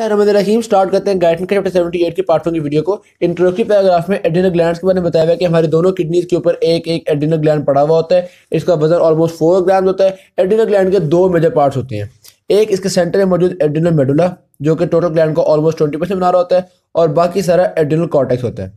रहीम start करते हैं Guyton के चैप्टर सेवेंटी एट के पार्ट की वीडियो को इंट्रोडक्टिव पैराग्राफ में एडिनल ग्लैंड के बारे में बताया गया कि हमारे दोनों किडनीज के ऊपर एक एक एडिनल ग्लैंड पड़ा हुआ होता है इसका वजन ऑलमोस्ट फोर ग्राम होता है एडिनल ग्लैंड के दो मेजर पार्ट्स होते हैं एक इसके सेंटर में मौजूद एडिनल मेडुला जो कि टोटल ग्लैंड को ऑलमोस्ट ट्वेंटी परसेंट बना रहा होता है और बाकी सारा एडिनल कॉटेक्स होता है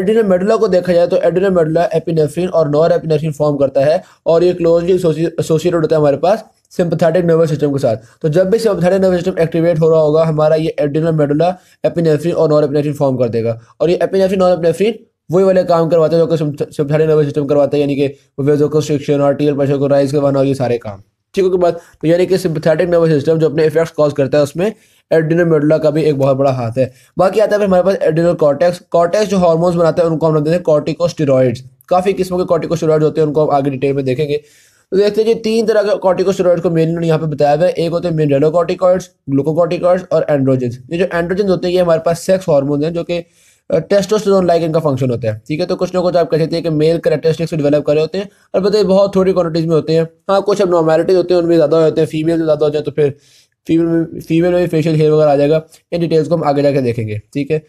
एडिनल मेडुला को देखा जाए तो एडिनल मेडुला एपिनेफ्रीन और नॉर एपिनेफ्रीन फॉर्म करता है और ये क्लोजली एसोसिएटेड होता है हमारे पास सिंपथेटिक नर्वस सिस्टम के साथ तो जब भी सिंपथेटिक नर्वस सिस्टम एक्टिवेट हो रहा होगा हमारा ये एडिनल मेडुला एपिनेफ्रिन और नॉन एपिनेफ्रिन फॉर्म कर देगा और ये एपिनेफ्रिन नॉन एपिनेफ्रिन वही वाले काम करवाते हैं जो कि सिंपथेटिक नर्वस सिस्टम करवाते हैं यानी कि वेजो कंस्ट्रिक्शन आर्टिकल प्रेशर को राइज करवाना और ये सारे काम ठीक होगी बात तो यानी कि सिंपथेटिक नर्वस सिस्टम जो अपने इफेक्ट्स कॉज करता है उसमें एडिनल मेडुला का भी एक बहुत बड़ा हाथ है बाकी आता है हमारे पास एडिनल कॉर्टेक्स कॉर्टेक्स जो हार्मोन्स बनाते हैं उनको हम लोग देते हैं कॉर्टिकोस्टेरॉइड्स काफ़ी किस्मों के कॉर्टिकोस्टेरॉइड होते हैं उनको हम आगे डिटेल में देखेंगे तो देखते हैं जी तीन तरह के कॉर्टिकोस्टेरॉइड को मेन उन्होंने यहाँ पे बताया हुआ है एक होते हैं मिनरेलोकॉर्टिकॉइड्स ग्लूकोकॉर्टिकॉइड्स और एंड्रोजेंस ये जो एंड्रोजेंस होते हैं ये हमारे पास सेक्स हार्मोन हैं जो कि टेस्टोस्टेरोन लाइक इनका फंक्शन होता है ठीक है तो कुछ ना कुछ आप कह सकते हैं कि मेल करेक्टरिस्टिक्स डेवलप करे होते हैं और बताइए बहुत थोड़ी क्वान्टिटीज में होते हैं हाँ कुछ अब नॉर्मेलिटीज होते हैं उनमें ज़्यादा होते हैं फीमेल में ज़्यादा हो जाए तो फिर फीमेल में फीमेल में भी फेशियल हेयर वगैरह आ जाएगा इन डिटेल्स को हम आगे जाके देखेंगे ठीक है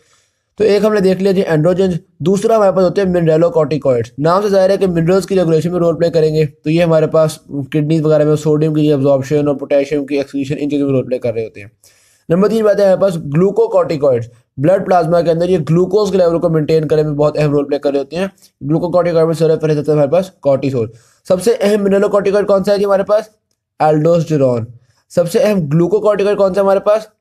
तो एक हमने देख लिया जी एंड्रोजेंस दूसरा हमारे पास होते हैं मिनरलोकॉटिकॉइड्स नाम से जाहिर है कि मिनरल्स की रेगुलेशन में रोल प्ले करेंगे तो ये हमारे पास किडनी वगैरह में सोडियम की एब्जॉर्प्शन और पोटेशियम की एक्सक्रीशन इन चीज़ों में रोल प्ले कर रहे होते हैं नंबर तीन बात है हमारे पास ग्लूकोकॉटिकॉइड्स ब्लड प्लाज्मा के अंदर ये ग्लूकोज के लेवल को मेंटेन करने में बहुत अहम रोल प्ले कर रहे होते हैं ग्लूकोकॉटिकॉइड में सर्वे हैं हमारे पास कॉर्टिसोल सबसे अहम मिनरलोकॉटिकॉइड कौन सा है जी हमारे पास एल्डोस्टेरॉन सबसे अहम ग्लूकोकॉर्टिकॉइड कौन सा हमारे पास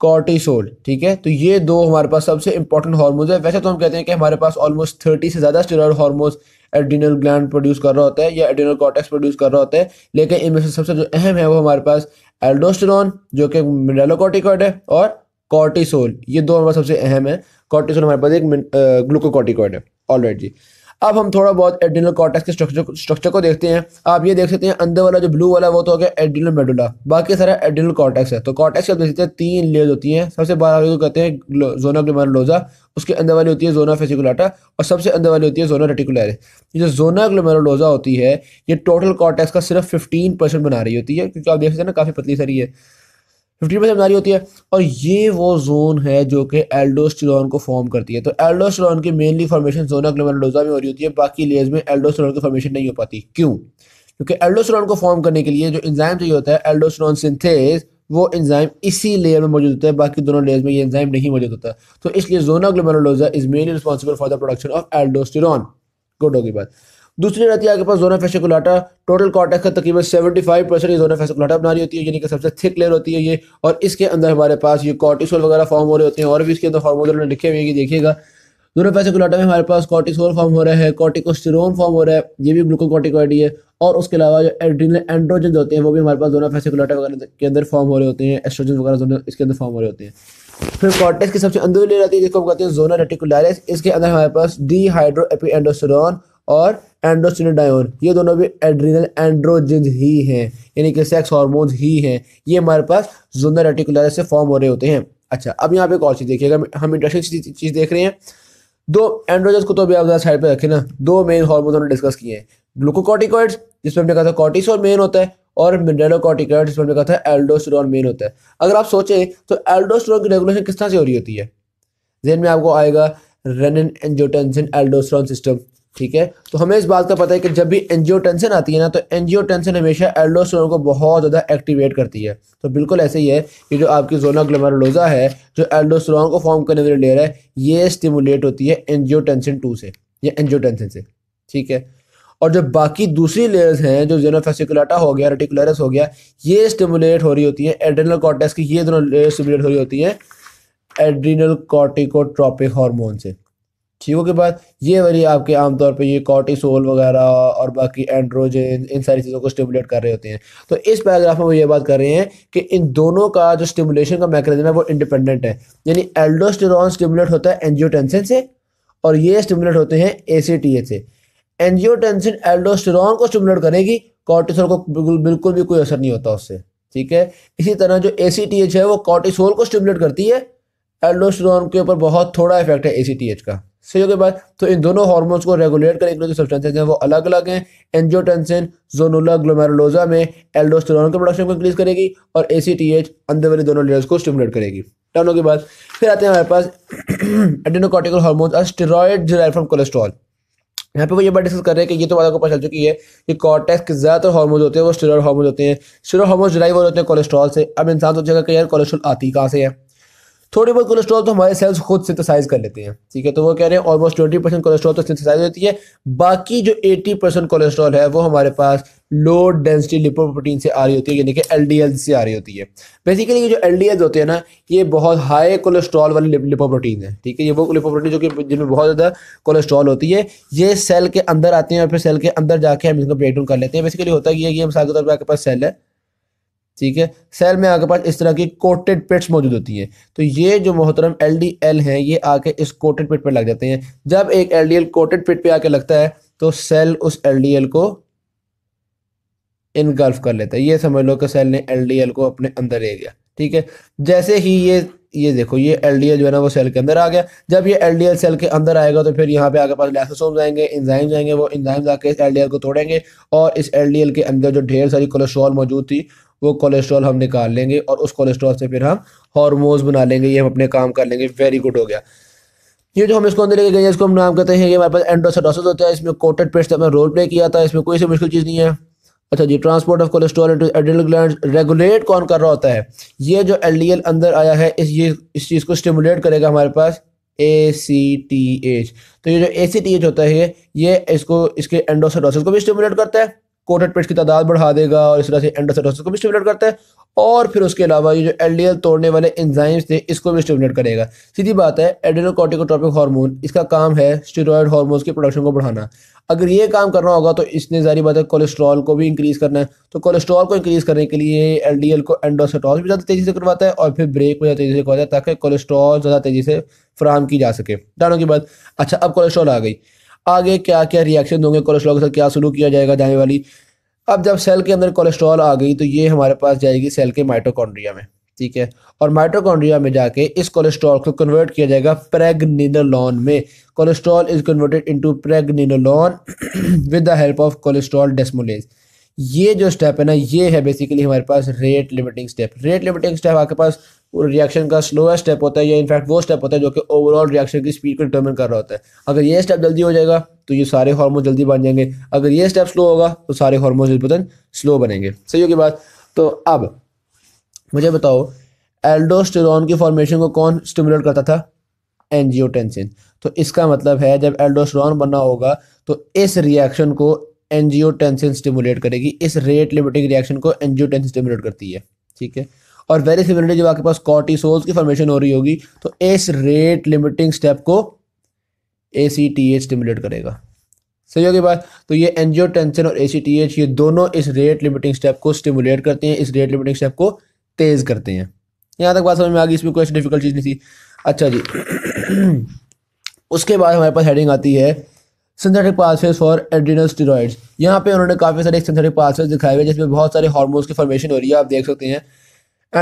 कॉर्टिसोल ठीक है तो ये दो हमारे पास सबसे इंपॉर्टेंट हार्मोन्स है वैसे तो हम कहते हैं कि हमारे पास ऑलमोस्ट थर्टी से ज़्यादा steroid hormones adrenal gland produce कर रहा होता है या एड्रीनल कॉर्टेक्स प्रोड्यूस कर रहा होता है लेकिन इनमें से सबसे जो अहम है वो हमारे पास एल्डोस्टेरॉन जो कि मिनरलोकॉर्टिकॉइड है और कॉर्टिसोल ये दो हमारे सबसे अहम है कॉर्टिसोल हमारे पास एक ग्लूकोकॉर्टिकॉइड है ऑलराइट right, जी अब हम थोड़ा बहुत एडिनल कॉर्टेक्स के स्ट्रक्चर स्ट्रक्चर को देखते हैं आप ये देख सकते हैं अंदर वाला जो ब्लू वाला वो तो हो गया एडिनल मेडुला बाकी सारा एडिनल कॉर्टेक्स है तो कॉर्टेक्स आप देख सकते हैं तीन लेयर होती हैं सबसे बाहर वाली को कहते हैं जोना ग्लोमेरोलोजा उसके अंदर वाली होती है जोना फेसिकुलाटा और सबसे अंदर वाली होती है जोना रेटिकुलर जो जोना ग्लोमेरोलोजा होती है ये टोटल कॉर्टेक्स का सिर्फ फिफ्टीन परसेंट बना रही होती है क्योंकि आप देख सकते हैं ना काफ़ी पतली सारी है फिफ्टी परसेंट बीमारी होती है और ये वो जोन है जो कि एल्डोस्टिरॉन को फॉर्म करती है तो एल्डोस्टिरॉन की मेनली फॉर्मेशन जोना ग्लोमेरुलोजा में हो रही होती है बाकी लेयर्स में एल्डोस्टिरॉन की फॉर्मेशन नहीं हो पाती क्यों क्योंकि एल्डोस्टिरॉन को फॉर्म करने के लिए जो एंजाइम चाहिए होता है एल्डोस्टिरॉन सिंथेस वो एंजाइम इसी लेयर में मौजूद होता है बाकी दोनों लेयर्स में ये एंजाइम नहीं मौजूद होता तो इसलिए zona glomerulosa is mainly responsible for the production of aldosterone good होगी बात दूसरी रहती है आपके पास जोना फेसिकुलाटा टोटल कॉटेक्स का तकरीबन सेवेंटी फाइव परसेंट ये जोना फेसिकुलाटा बना रही होती है यानी कि सबसे थिक लेयर होती है ये और इसके अंदर हमारे पास ये कॉटिसोल वगैरह फॉर्म हो रहे होते हैं और भी इसके अंदर फार्मोजल लिखे हुए हैं देखिएगा दोनों पैसेकुलाटा में हमारे पास कॉटिसोल फॉर्म हो रहा है कॉटिकोस्टिरोन फॉर्म हो रहा है ये भी ग्लूकोकॉर्टिकॉइड ही है और उसके अलावा जो एड्रीनल एंड्रोजन होते हैं वो भी हमारे पास दोनों फैसिकुलाटा वगैरह के अंदर फॉर्म हो रहे होते हैं एस्ट्रोजन वगैरह दोनों इसके अंदर फॉर्म हो रहे होते हैं फिर कॉर्टेक्स की सबसे अंदर ले रहती है जिसको हम कहते हैं जोना रेटिकुलरिस इसके अंदर हमारे पास डी हाइड्रो एपी एंडोस्टेरॉन और एंड्रोसिनोडायोन ये दोनों भी एड्रीनल एंड्रोजिन ही हैं यानी कि सेक्स हार्मोन्स ही हैं ये हमारे पास जोनल रेटिकुलर से फॉर्म हो रहे होते हैं अच्छा अब यहाँ पे एक और चीज़ देखिए अगर हम इंटरेस्टिंग चीज़ देख रहे हैं दो एंड्रोजन को तो अभी आप साइड पर रखें ना दो मेन हार्मोन्स हमने डिस्कस किए हैं ग्लूकोकॉटिकॉइड्स जिसमें हमने कहा था कॉर्टिसोन मेन होता है और मिनरलोकॉटिकॉइड जिसमें हमने कहा था एल्डोस्टेरोन मेन होता है अगर आप सोचें तो एल्डोस्टेरोन की रेगुलेशन किस तरह से हो रही होती है जेन में आपको आएगा रेनिन एंजोटेंसिन एल्डोस्टेरोन सिस्टम ठीक है तो हमें इस बात का पता है कि जब भी एनजीओ टेंशन आती है ना तो एनजीओ टेंशन हमेशा एल्डोस्टेरोन को बहुत ज़्यादा एक्टिवेट करती है तो बिल्कुल ऐसे ही है कि जो आपकी जोना ग्लोमेरोलोजा है जो एल्डोस्टेरोन को फॉर्म करने वाली लेयर है ये स्टिमुलेट होती है एनजीओ टेंशन टू से या एनजीओ टेंशन से ठीक है और जो बाकी दूसरी लेयर्स हैं जो जेनोफेसिकुलाटा हो गया रेटिकुलरस हो गया ये स्टिमुलेट हो रही होती है एड्रेनल कॉर्टेक्स की ये दोनों लेयर स्टिमुलेट हो रही होती है एड्रीनल कॉर्टिकोट्रॉपिक हार्मोन से ठीक हो गया बात ये वाली आपके आमतौर पे ये कॉर्टिसोल वगैरह और बाकी एंड्रोजन इन सारी चीज़ों को स्टिमुलेट कर रहे होते हैं तो इस पैराग्राफ में वो ये बात कर रहे हैं कि इन दोनों का जो स्टिमुलेशन का मैकेनिज्म है वो इंडिपेंडेंट है यानी एल्डोस्टेरॉन स्टिमुलेट होता है एनजियोटेंसन से और ये स्टिमुलेट होते हैं ए से एनजियोटेंसिन एल्डोस्टेरॉन को स्टिमुलेट करेगी कॉर्टिसोल को बिल्कुल बिल्कुल भी कोई असर नहीं होता उससे ठीक है इसी तरह जो ए है वो कॉर्टिसोल को स्टिमुलेट करती है एल्डोस्टेरॉन के ऊपर बहुत थोड़ा इफेक्ट है ए का सही हो गया बात तो इन दोनों हार्मोन्स को रेगुलेट करने के जो सब्सटेंसेज हैं वो अलग अलग हैं एंजियोटेंसिन जोनोला ग्लोमेरुलोजा में एल्डोस्टेरोन के प्रोडक्शन को इंक्रीज करेगी और ए सी टी एच अंदर वाले दोनों लेयर्स को स्टिमुलेट करेगी टर्नों के बाद फिर आते हैं हमारे पास एडिनोकॉटिकल हार्मोन्स और स्टेरॉयड डिराइव फ्रॉम कोलेस्ट्रॉल यहाँ पे वो ये बात डिस्कस कर रहे हैं कि ये तो बात आपको पता चल चुकी है कि कॉर्टेक्स के ज़्यादातर हार्मोन होते हैं वो स्टेरॉयड हार्मोन होते हैं स्टेरॉयड हार्मोन डिराइव होते हैं कोलेस्ट्रॉल से अब इंसान सोचेगा कि यार कोलेस्ट्रॉल आती कहाँ से है थोड़ी बहुत कोलेस्ट्रॉल तो हमारे सेल्स खुद सिंथेसाइज कर लेते हैं ठीक है तो वो कह रहे हैं ऑलमोस्ट ट्वेंटी परसेंट कोलेस्ट्रॉल तो सिंथेसाइज होती है बाकी जो एटी परसेंट कोलेस्ट्रॉल है वो हमारे पास लो डेंसिटी लिपोप्रोटीन से आ रही होती है यानी कि एल से आ रही होती है बेसिकली ये जो एल होते हैं ना ये बहुत हाई कोलेस्ट्रॉल वाली लिपोप्रोटीन है ठीक है ये वो लिपोप्रोटीन जो कि जिनमें बहुत ज़्यादा कोलेस्ट्रॉल होती है ये सेल के अंदर आते हैं और फिर सेल के अंदर जाके हम इनको ब्रेक डाउन कर लेते हैं बेसिकली होता है कि ये मिसाल के तौर पर आपके पास सेल है ठीक है सेल में आपके पास इस तरह की कोटेड पिट्स मौजूद होती हैं तो ये जो मोहतरम एल डी एल हैं ये आके इस कोटेड पिट पर लग जाते हैं जब एक L D L coated pit पर आके लगता है तो सेल उस एल डी एल को इनगल्फ कर लेता है ये समझ लो कि सेल ने एल डी एल को अपने अंदर ले गया ठीक है जैसे ही ये ये देखो ये एल जो है ना वो सेल के अंदर आ गया जब ये एल सेल के अंदर आएगा तो फिर यहाँ पे आगे पास लैसोसोम जाएंगे इंजाइम आएंगे वो इंजाइम आके इस एल को तोड़ेंगे और इस एल के अंदर जो ढेर सारी कोलेस्ट्रॉल मौजूद थी वो कोलेस्ट्रॉल हम निकाल लेंगे और उस कोलेस्ट्रॉल से फिर हम हॉर्मोन्स बना लेंगे ये हम अपने काम कर लेंगे वेरी गुड हो गया ये जो हम इसको अंदर लेके गए हैं इसको हम नाम कहते हैं ये हमारे पास एंडोसाइटोसिस होता है इसमें कोटेड पेस्ट अपना रोल प्ले किया था इसमें कोई सी मुश्किल चीज़ नहीं है अच्छा जी transport of cholesterol into adrenal gland regulate कौन कर रहा होता है ये जो एलडीएल अंदर आया है इस ये इस चीज़ को स्टिमुलेट करेगा हमारे पास ए सी टी एच तो ये जो ए सी टी एच होता है ये इसको इसके एंडोसाइटोसिस को भी स्टिमुलेट करता है कोटेड पेज की तादाद बढ़ा देगा और इस तरह से एंडोसाइटोसिस को भी स्टिमुलेट करता है और फिर उसके अलावा ये जो एलडीएल तोड़ने वाले एंजाइम्स थे इसको भी स्टिमुलेट करेगा सीधी बात है एडेनोकॉटिकोट्रॉपिक हार्मोन इसका काम है स्टेरॉयड हार्मोन्स के प्रोडक्शन को बढ़ाना अगर ये काम करना होगा तो इसने जारी बात है कोलेस्ट्रॉल को भी इंक्रीज़ करना है तो कोलेस्ट्रॉल को इंक्रीज़ करने के लिए एल को एंडोसेटॉल भी ज़्यादा तेज़ी से करवाता है और फिर ब्रेक भी ज़्यादा तेज़ी से करवाता है ताकि कोलेस्ट्रॉल ज़्यादा तेज़ी से फ्राहम की जा सके डालों की बात अच्छा अब कोलेस्ट्रॉल आ गई आगे क्या क्या रिएक्शन होंगे कोलेस्ट्रॉल के साथ क्या शुरू किया जाएगा जाने वाली अब जब सेल के अंदर कोलेस्ट्रॉल आ गई तो ये हमारे पास जाएगी सेल के माइटोकॉन्ड्रिया में ठीक है और माइटोकॉन्ड्रिया में जाके इस कोलेस्ट्रॉल को कन्वर्ट किया जाएगा प्रेगनिनोलॉन में cholesterol is converted into pregnenolone with the help of cholesterol desmolase ये जो स्टेप है ना ये है बेसिकली हमारे पास rate limiting step rate limiting step आपके पास रिएक्शन का स्लोएस्ट स्टेप होता है या इनफैक्ट वो स्टेप होता है जो कि ओवरऑल रिएक्शन की स्पीड को डिटर्मिन कर रहा होता है अगर ये स्टेप जल्दी हो जाएगा तो ये सारे हार्मोन जल्दी बन जाएंगे अगर ये स्टेप स्लो होगा तो सारे हार्मोन जल्दी स्लो बनेंगे सही होगी बात तो अब मुझे बताओ एल्डोस्टेरॉन की फॉर्मेशन को कौन स्टिमुलेट करता था एनजीओटेंसिन तो इसका मतलब है जब एल्डोस्टेरॉन बनना होगा तो इस रिएक्शन को एनजियोटेंसिन स्टिमुलेट करेगी इस रेट लिमिटिंग रिएक्शन को एनजियोटेंसिन स्टिमुलेट करती है ठीक है और वेरी सिमिलरली जब आपके पास कॉर्टिसोल्स की फॉर्मेशन हो रही होगी तो इस रेट लिमिटिंग स्टेप को A C T H stimulate करेगा सही होगी बात तो ये एनजियोटेंसिन और ए सी टी एच ये दोनों इस रेट लिमिटिंग स्टेप को स्टिमुलेट करते हैं इस रेट लिमिटिंग स्टेप को तेज़ करते हैं यहाँ तक बात समझ में आ गई इसमें कोई डिफिकल्ट चीज़ नहीं थी अच्छा जी उसके बाद हमारे पास हेडिंग आती है सिंथेटिक पाथवेज फॉर एड्रीनोस्टेरॉइड्स यहाँ पे उन्होंने काफ़ी सारे सिंथेटिक पाथवेज दिखाए हुए जिसमें बहुत सारे हार्मोन्स की फॉर्मेशन हो रही है आप देख सकते हैं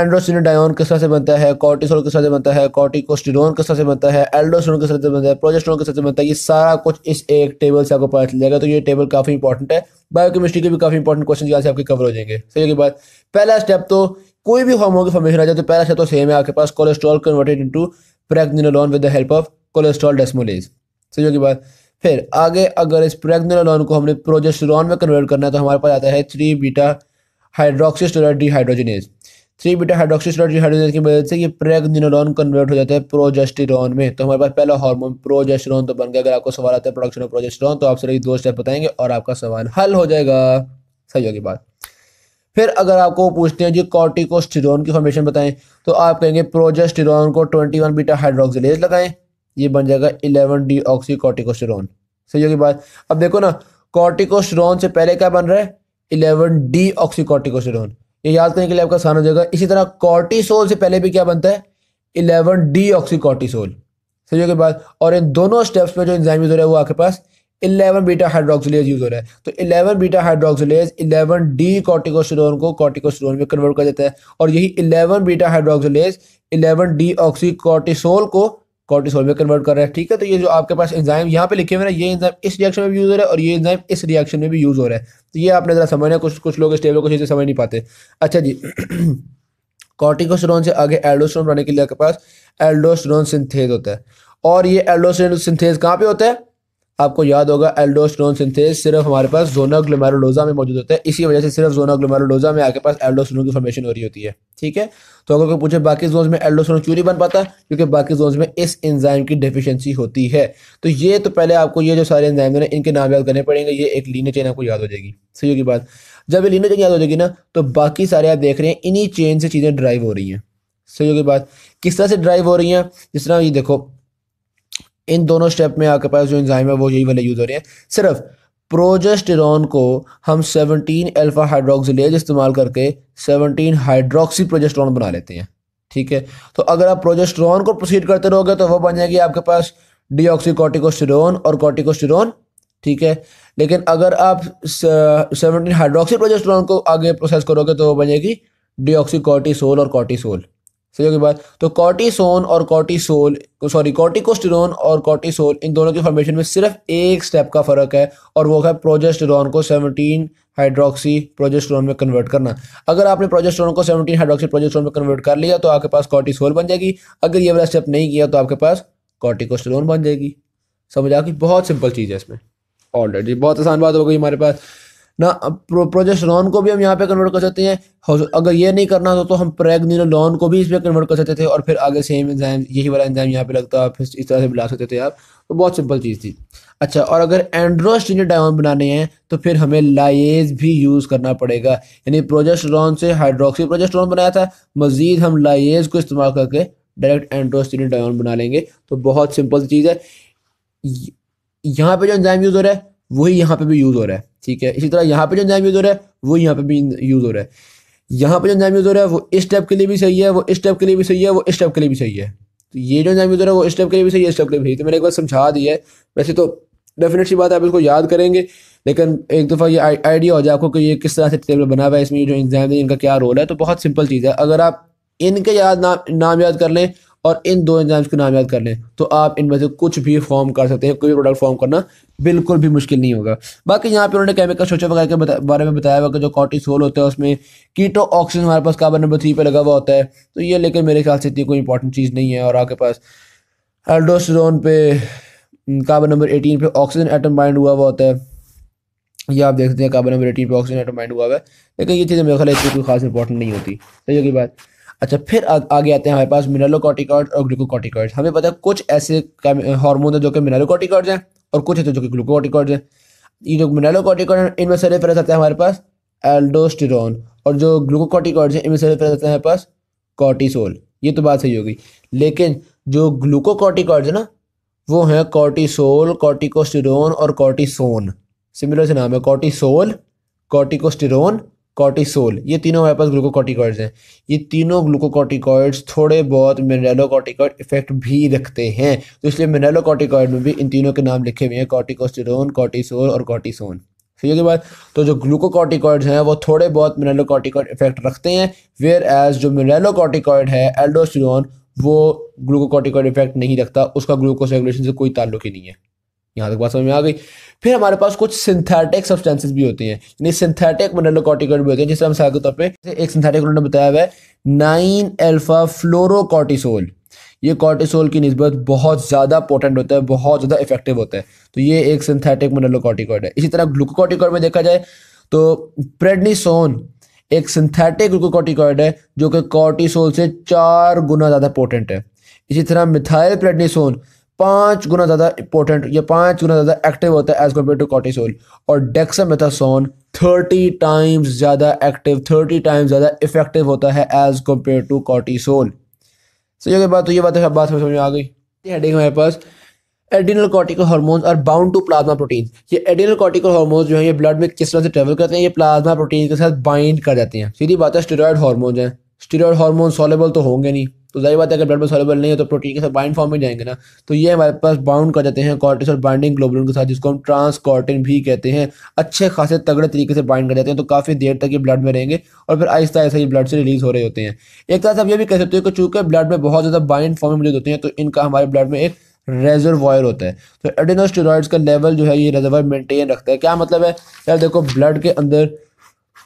एंड्रोसिनोडायोन किस तरह से बनता है कॉर्टिसोल किस तरह से बनता है कॉर्टिकोस्टेरोन किस तरह से बनता है एल्डोस्टेरोन किस तरह से बनता है प्रोजेस्टेरोन किस तरह से बनता है ये सारा कुछ इस एक टेबल से आपको पता जाएगा तो ये टेबल काफ़ी इंपॉर्टेंट है बायोकेमिस्ट्री के भी काफ़ी इंपॉर्टेंट क्वेश्चन यहाँ से आपके कवर हो जाएंगे सही की बात पहला स्टेप तो कोई भी हार्मोन की फॉर्मेशन आ जाए तो पहला स्टेप तो सेम है आपके पास cholesterol converted into pregnenolone with the help of cholesterol desmolase सही की बात फिर आगे अगर इस प्रेगनोलोन को हमने प्रोजेस्टोरॉन में कन्वर्ट करना है तो हमारे पास आता है three beta hydroxysteroid dehydrogenase three beta hydroxysteroid dehydrogenase की मदद से ये प्रेगनोलोन कन्वर्ट हो जाता है प्रोजेस्टेरॉन में तो हमारे पास पहला हार्मोन प्रोजेस्टेरॉन तो बन गया अगर आपको सवाल आता है प्रोडक्शन ऑफ प्रोजेस्टेरॉन तो आप सर दो स्टेप बताएंगे और आपका सवाल हल हो जाएगा सही होगी बात फिर अगर आपको पूछते हैं जी कॉर्टिकोस्टेरॉन की फॉर्मेशन बताएं तो आप कहेंगे प्रोजेस्टेरॉन को 21 बीटा हाइड्रोक्सिलेज लगाएं ये बन जाएगा इलेवन डी ऑक्सी कॉर्टिकोस्टेरॉन सही होगी बात अब देखो ना कॉर्टिकोस्टेरॉन से पहले क्या बन रहा है इलेवन डी ऑक्सी कॉर्टिकोस्टेरॉन ये याद करने के लिए आपका आसान हो जाएगा इसी तरह कॉर्टिसोल से पहले भी क्या बनता है इलेवन डी ऑक्सी कॉर्टिसोल सही होगी बात और इन दोनों स्टेप्स में जो इंजाइम यूज हो रहा है वो आपके पास इलेवन बीटा हाइड्रोक्सिलेज यूज हो रहा है तो eleven beta hydroxylase eleven deoxycorticosterone को कॉर्टिकोस्टेरॉन में कन्वर्ट कर देता है और यही eleven beta hydroxylase eleven deoxycortisol को कॉर्टिसोल में कन्वर्ट कर रहा है ठीक है तो ये जो आपके पास एंजाइम यहाँ पे लिखे हुए ना ये एंजाइम इस रिएक्शन में भी यूज़ हो रहा है और ये इंजाइम इस रिएक्शन में भी यूज़ हो रहा है तो ये आपने ज़रा समझना कुछ कुछ लोग इस टेबल को चीज़ें समझ नहीं पाते अच्छा जी कॉर्टिकोस्टेरोन से आगे एल्डोस्टेरोन बनाने के लिए आपके पास एल्डोस्टेरोन सिंथेज होता है और ये एल्डोस्टेरोन सिंथेज कहाँ पे होता है आपको याद होगा एल्डोस्टोन सिंथेस सिर्फ हमारे पास जोना ग्लोमेरोलोजा में मौजूद होता है इसी वजह से सिर्फ जोना ग्लोमेरोलोजा में आपके पास एल्डोस्टोन की फॉर्मेशन हो रही होती है ठीक है तो अगर कोई पूछे बाकी जोन में एल्डोस्टोन क्यों नहीं बन पाता क्योंकि बाकी जोन में इस एंजाइम की डेफिशिएंसी होती है तो ये तो पहले आपको ये जो सारे एंजाइम है इनके नाम याद करने पड़ेंगे ये एक लीने चेन आपको याद हो जाएगी सही होगी बात जब ये लीने चेन याद हो जाएगी ना तो बाकी सारे आप देख रहे हैं इन्हीं चेन से चीज़ें ड्राइव हो रही हैं सही होगी बात किस तरह से ड्राइव हो रही हैं जिस तरह ये देखो इन दोनों स्टेप में आपके पास जो इंजाइम है वो यही वाले यूज़ हो रहे हैं सिर्फ प्रोजेस्टेरॉन को हम 17 अल्फा हाइड्रोक्सिलेज इस्तेमाल करके 17 हाइड्रोक्सी प्रोजेस्टेरॉन बना लेते हैं ठीक है तो अगर आप प्रोजेस्टेरॉन को प्रोसीड करते रहोगे तो वो बन जाएगी आपके पास डीऑक्सी और कॉर्टिकोस्टेरॉन ठीक है लेकिन अगर आप सेवनटीन हाइड्रोक्सी प्रोजेस्टेरॉन को आगे प्रोसेस करोगे तो वो बनेगी डीऑक्सी और कॉर्टिसोल सही होगी बात तो कॉर्टिसोन और कॉर्टिसोल सॉरी कॉर्टिकोस्टेरोन और कॉर्टिसोल इन दोनों के फॉर्मेशन में सिर्फ एक स्टेप का फर्क है और वो है प्रोजेस्टेरोन को 17 हाइड्रोक्सी प्रोजेस्टेरोन में कन्वर्ट करना अगर आपने प्रोजेस्टेरोन को 17 हाइड्रोक्सी प्रोजेस्टेरोन में कन्वर्ट कर लिया तो आपके पास कॉर्टिसोल बन जाएगी अगर ये वाला स्टेप नहीं किया तो आपके पास कॉर्टिकोस्टेरोन बन जाएगी समझ आ कि बहुत सिंपल चीज़ है इसमें ऑलरेडी बहुत आसान बात हो गई हमारे पास ना प्रो, प्रोजेस्ट्रॉन को भी हम यहाँ पे कन्वर्ट कर सकते हैं अगर ये नहीं करना हो तो हम प्रेगनिलोन को भी इस पर कन्वर्ट कर सकते थे और फिर आगे सेम एंजाइम यही वाला एंजाइम यहाँ पे लगता फिर इस तरह से मिला सकते थे आप तो बहुत सिंपल चीज़ थी अच्छा और अगर एंड्रोस्टिन डायमोन बनाने हैं तो फिर हमें लाइज भी यूज़ करना पड़ेगा यानी प्रोजेस्ट्रॉन से हाइड्रोक्सी प्रोजेस्ट्रॉन बनाया था मज़ीद हम लाइज को इस्तेमाल करके डायरेक्ट एंड्रोस्टिन डायमोन बना लेंगे तो बहुत सिंपल चीज़ है यहाँ पर जो एंजाइम यूज़ हो रहा है वही यहाँ पे भी यूज़ हो रहा है ठीक है इसी तरह यहाँ पे जो नैम यूज़ हो रहा है वो यहाँ पे भी यूज़ हो रहा है यहाँ पे जो नैम यूज़ हो रहा है वो इस स्टेप के लिए भी सही है वो इस स्टेप के लिए भी सही है वो इस स्टेप के लिए भी सही है तो ये जो नैम यूज़ हो रहा है वो इस स्टेप के लिए भी सही है इस स्टेप के लिए भी सही तो मैंने एक बार समझा दिया है वैसे तो डेफिनेटली बात है आप इसको याद करेंगे लेकिन एक दफ़ा ये आइडिया हो जाए आपको कि ये किस तरह से टेबल बना हुआ है इसमें जो एग्जाम है इनका क्या रोल है तो बहुत सिंपल चीज़ है अगर आप इनके याद नाम नाम याद कर लें और इन दो एग्जाम्स को नाम याद कर लें तो आप इनमें से कुछ भी फॉर्म कर सकते हैं कोई भी प्रोडक्ट फॉर्म करना बिल्कुल भी मुश्किल नहीं होगा बाकी यहाँ पे उन्होंने केमिकल स्ट्रक्चर वगैरह के बारे में बताया हुआ कि जो कॉटिसोल होता है उसमें कीटो ऑक्सीजन हमारे पास कार्बन नंबर थ्री पे लगा हुआ होता है तो ये लेकिन मेरे ख्याल से इतनी कोई इंपॉर्टेंट चीज़ नहीं है और आपके पास एल्डोस्टोन पे कार्बन नंबर एटीन पे ऑक्सीजन एटम बाइंड हुआ हुआ होता है ये आप देख सकते हैं कार्बन नंबर एटीन पे ऑक्सीजन एटम बाइंड हुआ हुआ है लेकिन ये चीज़ें मेरे ख्याल इतनी कोई खास इंपॉर्टेंट नहीं होती सही होगी बात अच्छा फिर आ, आगे आते हैं हमारे पास मिनरलोकॉटिकॉइड और ग्लूकोकॉटिकॉइड हमें पता है कुछ ऐसे हार्मोन है जो कि मिनलोकॉटिकॉर्ड हैं और कुछ है जो कि ग्लूकोकॉटिकॉइड्स हैं ये जो मिनरलोकॉटिकॉइड इनमें सारे फेरस आते हैं हमारे पास एल्डोस्टिरॉन और जो ग्लूकोकॉटिकॉर्ड हैं इनमें सारे फेरस आते हैं हमारे पास कॉर्टिसोल ये तो बात सही होगी लेकिन जो ग्लूकोकॉटिकॉर्ड है ना वो हैं कॉर्टिसोल कॉर्टिकोस्टिरोन और कॉर्टिसोन सिमिलर से नाम है कॉर्टिसोल कॉर्टिकोस्टिरोन कॉर्टिसोल ये तीनों हमारे पास ग्लूकोकॉर्टिकॉइड्स हैं ये तीनों ग्लूकोकॉर्टिकॉइड्स थोड़े बहुत मिनरलोकॉटिकॉइड इफेक्ट भी रखते हैं तो इसलिए मिनरलोकॉटिकॉइड में भी इन तीनों के नाम लिखे हुए हैं कॉर्टिकोस्टेरोन कॉर्टिसोल और कॉर्टिसोन फिर उसके बाद तो जो ग्लूकोकॉर्टिकॉइड्स हैं वो थोड़े बहुत मिनरलोकॉटिकॉइड इफेक्ट रखते हैं वेयर एज जो मिनरलोकॉटिकॉइड है एल्डोस्टेरोन वो ग्लूकोकॉर्टिकॉइड इफेक्ट नहीं रखता उसका ग्लूकोस रेगुलेशन से कोई ताल्लुक ही नहीं है यहाँ तक बात समझ में आ गई फिर हमारे पास कुछ सिंथेटिक सब्सटेंसेस भी होती हैं यानी सिंथेटिक मिनरलोकॉटिकॉइड भी होते हैं जिससे हम सारे तौर पर एक सिंथेटिक उन्होंने बताया हुआ है नाइन एल्फा फ्लोरोकॉटिसोल ये कॉर्टिसोल की नस्बत बहुत ज़्यादा पोटेंट होता है बहुत ज़्यादा इफेक्टिव होता है तो ये एक सिंथेटिक मिनरलोकॉटिकॉइड है इसी तरह ग्लूकोकॉटिकॉइड में देखा जाए तो प्रेडनिसोन एक सिंथेटिक ग्लूकोकॉटिकॉइड है जो कि कॉर्टिसोल से चार गुना ज़्यादा पोटेंट है इसी तरह मिथाइल प्रेडनिसोन पाँच गुना ज़्यादा इंपॉर्टेंट या पाँच गुना ज़्यादा एक्टिव होता है एज कम्पेयर टू कॉटिसोल और डेक्सामेथासोन थर्टी टाइम्स ज़्यादा एक्टिव थर्टी टाइम्स ज़्यादा इफेक्टिव होता है as compared to cortisol so ये बात तो ये बात है बात समझ में आ गई हेडिंग हमारे पास adrenal cortical hormones are bound to plasma protein ये एडिनल कॉटिकल हार्मोन्स जो है ये ब्लड में किस तरह से ट्रेवल करते हैं ये प्लाज्मा प्रोटीन के साथ बाइंड कर जाते हैं सीधी बात है स्टेरॉयड हार्मोन्स हैं स्टेरॉयड हार्मोन सॉलेबल तो होंगे नहीं तो जाहिर बात है अगर ब्लड में सॉल्युबल नहीं है तो प्रोटीन के साथ बाइंड फॉर्म में जाएंगे ना तो ये हमारे पास बाउंड कर जाते हैं कॉर्टिस और बाइंडिंग ग्लोबुलिन के साथ जिसको हम ट्रांसकॉर्टिन भी कहते हैं अच्छे खासे तगड़े तरीके से बाइंड कर जाते हैं तो काफ़ी देर तक ये ब्लड में रहेंगे और फिर आहिस्ता आहिस्ता ये ब्लड से रिलीज हो रहे होते हैं एक तरह से आप ये भी कह सकते हो कि चूंकि ब्लड में बहुत ज़्यादा बाइंड फॉर्म मौजूद होते हैं तो इनका हमारे ब्लड में एक रेजरवायर होता है तो एडिनोस्टेरॉइड्स का लेवल जो है ये रेजरवायर मेंटेन रखता है क्या मतलब है यार देखो ब्लड के अंदर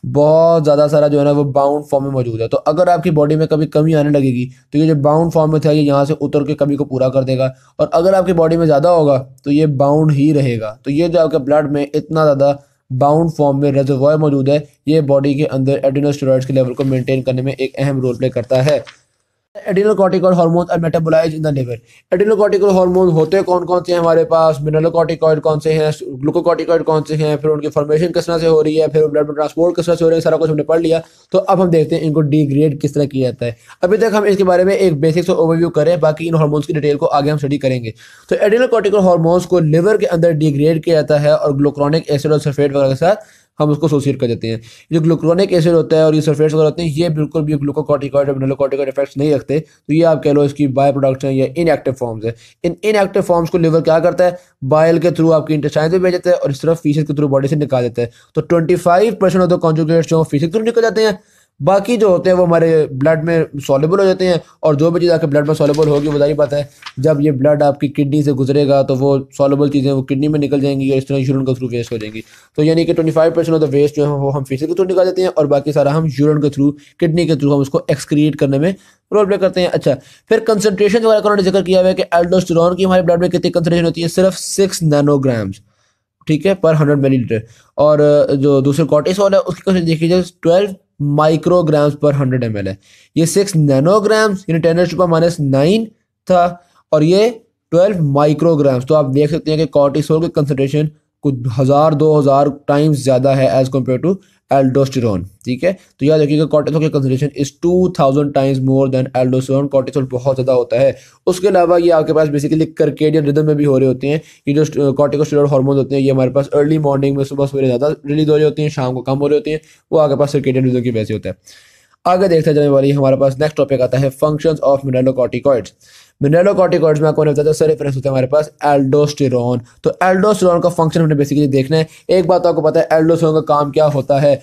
बहुत ज़्यादा सारा जो है ना वो बाउंड फॉर्म में मौजूद है तो अगर आपकी बॉडी में कभी कमी आने लगेगी तो ये जो बाउंड फॉर्म में था ये यहाँ से उतर के कमी को पूरा कर देगा और अगर आपकी बॉडी में ज़्यादा होगा तो ये बाउंड ही रहेगा तो ये जो आपके ब्लड में इतना ज़्यादा बाउंड फॉर्म में रेजर्वायर मौजूद है ये बॉडी के अंदर एडिनोस्टेरॉइड्स के लेवल को मेंटेन करने में एक अहम रोल प्ले करता है adrenocorticoid hormone are metabolize in the liver adrenocorticoid hormone होते कौन कौन से हैं हमारे पास मिनरलोकॉटिकॉइड कौन से हैं ग्लूकोकॉटिकॉइड कौन से हैं फिर उनकी फॉर्मेशन किस तरह से हो रही है फिर ब्लड में ट्रांसपोर्ट किस तरह से हो रही है सारा कुछ हमने पढ़ लिया तो अब हम देखते हैं इनको डिग्रेड किस तरह किया जाता है अभी तक हम इसके बारे में एक बेसिक से ओवरव्यू करें बाकी इन हार्मोन्स की डिटेल को आगे हम स्टडी करेंगे तो एडिनोकॉर्टिकॉइड हार्मोन्स को लिवर के अंदर डिग्रेड किया जाता है और ग्लोक्रॉनिक एसिड और सल्फेट वगैरह के साथ हम उसको एसोसिएट कर देते हैं जो ग्लूक्रोनिक एसिड होता है और ये सल्फेट्स वगैरह होते हैं ये बिल्कुल भी ग्लूकोकॉटिकॉइड और मिनोकॉटिकॉइड इफेक्ट्स नहीं रखते तो ये आप कह लो इसकी बाय प्रोडक्ट्स हैं या इनएक्टिव फॉर्म्स है इन इनएक्टिव फॉर्म्स को लिवर क्या करता है बायल के थ्रू आपकी इंटेस्टाइन में भेज देता है और इस तरह फीसिस के थ्रू बॉडी से निकाल देता है तो twenty five percent of the conjugates जो फीसिस के थ्रू निकल जाते हैं बाकी जो होते हैं वो हमारे ब्लड में सॉलेबल हो जाते हैं और जो भी चीज़ आपके ब्लड में सॉलेबल होगी वो जारी बात है जब ये ब्लड आपकी किडनी से गुजरेगा तो वो सॉलेबल चीज़ें वो किडनी में निकल जाएंगी और इस तरह यूरन के थ्रू वेस्ट हो जाएंगी तो यानी कि twenty five percent of the waste जो है वो हम फेसिल के थ्रू निकाल देते हैं और बाकी सारा हम यूरन के थ्रू किडनी के थ्रू हम उसको एक्सक्रिएट करने में रोल प्ले करते हैं अच्छा फिर कंसनट्रेशन वगैरह उन्होंने जिक्र किया हुआ है कि एल्डोस्टरॉन की हमारे ब्लड में कितनी कंसनट्रेशन होती है सिर्फ सिक्स नैनोग्राम्स ठीक है पर हंड्रेड मिली और जो दूसरे कॉटेसॉल है उसकी कंसनट्रेशन देखिए twelve micrograms per hundred M है ये सिक्स नैनोग्राम्स यानी ten H per minus nine था और ये ट्वेल्व माइक्रोग्राम्स तो आप देख सकते हैं कि कॉर्टिसोल की कंसनट्रेशन कुछ हज़ार दो हज़ार टाइम्स ज़्यादा है एज़ कम्पेयर टू एल्डोस्टिरोन ठीक है तो याद रखिएगा कॉर्टिसोल की concentration is two thousand times more than aldosterone cortisol बहुत ज़्यादा होता है उसके अलावा ये आपके पास बेसिकली करकेडियन रिदम में भी हो रहे होते हैं ये जो कॉर्टिकोस्टेरॉइड हार्मोन होते हैं ये हमारे पास अर्ली मॉर्निंग में सुबह सवेरे ज़्यादा रिलीज हो रहे होते हैं शाम को कम हो रहे होते हैं वो आपके पास सर्केडियन रिदम की वैसे होता है आगे देखते जाने वाली हमारे पास नेक्स्ट टॉपिक आता है फंक्शन ऑफ मिनरलोकॉटिकॉइड्स मिनरलोकॉटिकॉइड्स में आपको बताता तो सर रेफरेंस होता हमारे पास एल्डोस्टेरोन तो एल्डोस्टेरोन का फंक्शन हमने बेसिकली देखना है एक बात तो आपको पता है एल्डोस्टेरोन का काम क्या होता है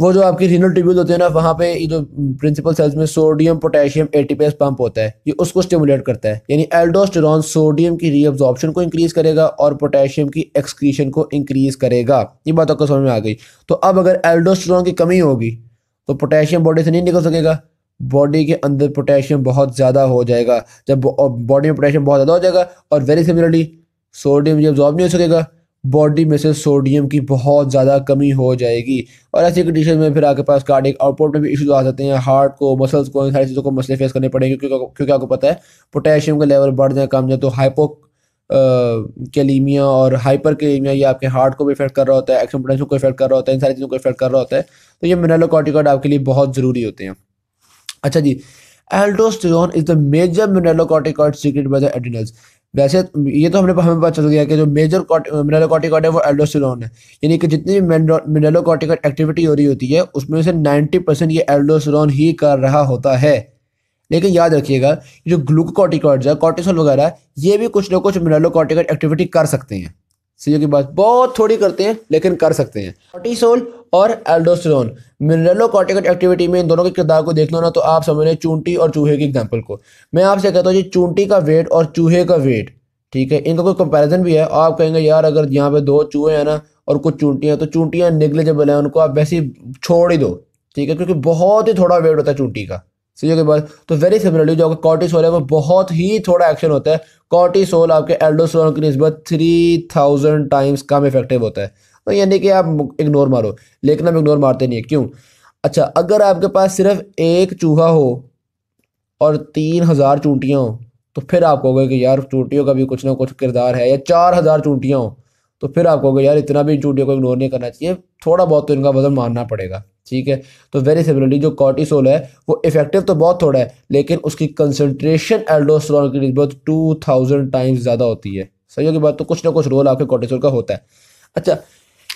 वो जो आपकी रीनल ट्यूब्यूल होते हैं ना वहाँ पे ये जो प्रिंसिपल सेल्स में सोडियम पोटेशियम एटीपीएस पंप होता है ये उसको स्टिमुलेट करता है यानी एल्डोस्टेरॉन सोडियम की रीअब्जॉर्प्शन को इंक्रीज करेगा और पोटेशियम की एक्सक्रीशन को इंक्रीज करेगा ये बात आपको समझ में आ गई तो अब अगर एल्डोस्टेरॉन की कमी होगी तो पोटेशियम बॉडी से नहीं निकल सकेगा बॉडी के अंदर पोटेशियम बहुत ज़्यादा हो जाएगा जब बॉडी में पोटेशियम बहुत ज़्यादा हो जाएगा और वेरी सिमिलरली सोडियम जब जॉब नहीं हो सकेगा बॉडी में से सोडियम की बहुत ज़्यादा कमी हो जाएगी और ऐसी कंडीशन में फिर आपके पास कार्डिक आउटपुट में भी इशूज आ जाते हैं हार्ट को मसल्स को इन सारी चीज़ों को मसले फेस करने पड़ेंगे क्योंकि क्योंकि आपको पता है पोटेशियम का लेवल बढ़ जाए कम जाए तो हाइपो कैलीमिया और हाइपर कैलीमिया ये आपके हार्ट को भी इफेक्ट कर रहा होता है एक्शन को इफेक्ट कर रहा होता है इन सारी चीज़ों को इफेक्ट कर रहा होता है तो ये मिनरलोकॉटिकॉइड आपके लिए बहुत ज़रूरी होते हैं अच्छा जी aldosterone is the major mineralocorticoid secret by the adrenals वैसे ये तो हमने हमें पता चल गया कि जो मेजर मिनरलोकॉटिकॉइड है वो एल्डोस्टेरोन है यानी कि जितनी भी मिनरलोकॉटिकॉइड एक्टिविटी हो रही होती है उसमें से नाइन्टी परसेंट ये एल्डोस्टेरोन ही कर रहा होता है लेकिन याद रखिएगा जो ग्लूकोकॉटिकॉइड्स है कॉर्टिसोल वगैरह ये भी कुछ ना कुछ मिनालोकॉटिकॉइड एक्टिविटी कर सकते हैं सीओ की बात बहुत थोड़ी करते हैं लेकिन कर सकते हैं कॉर्टिसोल और एल्डोस्टेरोन मिनरलोकॉटिकट एक्टिविटी में इन दोनों के किरदार को देख लो ना तो आप समझ रहे चूंटी और चूहे की एग्जाम्पल को मैं आपसे कहता हूँ जी चूंटी का वेट और चूहे का वेट ठीक है इनका कोई कंपैरिजन भी है आप कहेंगे यार अगर यहाँ पे दो चूहे हैं ना और कुछ चूंटियाँ तो चूंटियाँ निगलेजेबल हैं उनको आप वैसे ही छोड़ ही दो ठीक है क्योंकि बहुत ही थोड़ा वेट होता है चूंटी का समझो के बाद तो वेरी सिमिलरली जो आपका कॉर्टिसोल है वो बहुत ही थोड़ा एक्शन होता है कॉर्टिसोल आपके एल्डोसोल की नस्बत थ्री थाउजेंड टाइम्स कम इफेक्टिव होता है तो यानी कि आप इग्नोर मारो लेकिन आप इग्नोर मारते नहीं है क्यों अच्छा अगर आपके पास सिर्फ एक चूहा हो और तीन हज़ार चूंटियाँ हों तो फिर आप कहोगे कि यार चूंटियों का भी कुछ ना कुछ किरदार है या चार हज़ार चूंटियाँ हों तो फिर आप कहोगे यार इतना भी इन चूंटियों को इग्नोर नहीं करना चाहिए थोड़ा बहुत तो इनका वजन मानना पड़ेगा ठीक है तो वेरी सिमिलरली जो कॉर्टिसोल है वो इफेक्टिव तो बहुत थोड़ा है लेकिन उसकी कंसनट्रेशन एल्डोस्ट्रॉन की बहुत टू थाउजेंड टाइम्स ज़्यादा होती है सही की बात तो कुछ ना कुछ रोल आपके कॉर्टिसोल का होता है अच्छा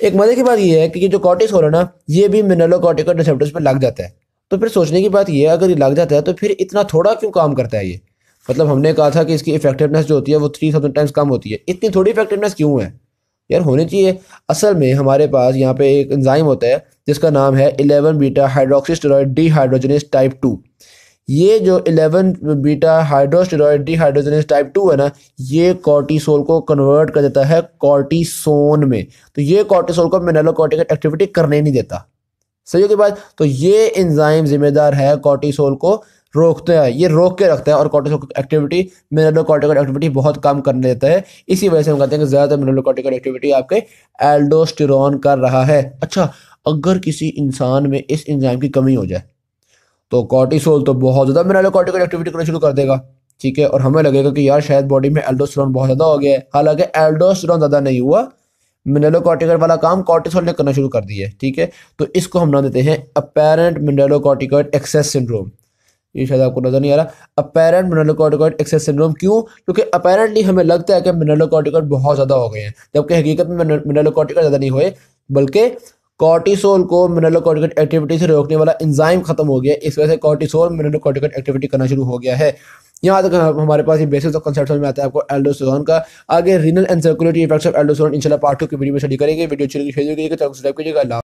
एक मजे की बात यह है कि ये जो कॉर्टिसोल है ना ये भी मिनलोकॉर्टिकल रिसेप्टर्स पर लग जाता है तो फिर सोचने की बात यह है अगर ये लग जाता है तो फिर इतना थोड़ा क्यों काम करता है ये मतलब हमने कहा था कि इसकी इफेक्टिवनेस जो होती है वो थ्री थाउजेंड टाइम्स कम होती है इतनी थोड़ी इफेक्टिवनेस क्यों है यार होनी चाहिए असल में हमारे पास यहाँ पे एक एंजाइम होता है जिसका नाम है eleven beta hydroxysteroid dehydrogenase type two ये जो eleven beta hydroxysteroid dehydrogenase type two है ना ये कॉर्टिसोल को कन्वर्ट कर देता है कॉर्टिसोन में तो ये कॉर्टिसोल को मेनालोकॉर्टिक एक्टिविटी करने नहीं देता सही के बाद तो ये इंजाइम जिम्मेदार है कॉर्टिसोल को रोकते हैं ये रोक के रखता है और कॉर्टिसोल एक्टिविटी मिनरलोकॉर्टिकल एक्टिविटी बहुत कम करने देता है इसी वजह से हम कहते हैं कि ज़्यादातर मिनरलोकॉर्टिकल एक्टिविटी आपके एल्डोस्टिरॉन कर रहा है अच्छा अगर किसी इंसान में इस इंजाम की कमी हो जाए तो कॉर्टिसोल तो बहुत ज़्यादा मिनरलोकॉर्टिकल एक्टिविटी करना शुरू कर देगा ठीक है और हमें लगेगा कि यार शायद बॉडी में एल्डोस्टिर बहुत ज़्यादा हो गया है हालांकि एल्डोस्टिर ज़्यादा नहीं हुआ मिनरलोकॉर्टिकल वाला काम कॉर्टिसोल ने करना शुरू कर दिया है ठीक है तो इसको हम नाम देते हैं अपेरेंट मिनरलोकॉर्टिकल एक्सेस सिंड्रोम ये शायद आपको नजर नहीं आ रहा अपेरेंट मिनलोकॉर्टिकॉइड एक्सेस सिंड्रोम क्यों क्योंकि अपेरेंटली हमें लगता है कि मिनलोकॉर्टिकॉइड बहुत ज़्यादा हो गए हैं जबकि हकीकत में मिनलोकॉर्टिकॉइड ज़्यादा नहीं हुए बल्कि कॉर्टिसोल को मिनलोकॉर्टिकॉइड एक्टिविटी से रोकने वाला एंजाइम खत्म हो गया इस वजह से कॉर्टिसोल मिनलोकॉर्टिकॉइड एक्टिविटी करना शुरू हो गया है यहाँ तक हमारे पास ये बेसिक तो कंसेप्ट में आता है आपको एल्डोसोन का आगे renal and circulatory effects of aldosterone इंशाल्लाह पार्ट टू की वीडियो में स्टडी करेंगे वीडियो अच्छी लगी शेयर सब्सक्राइब कीजिएगा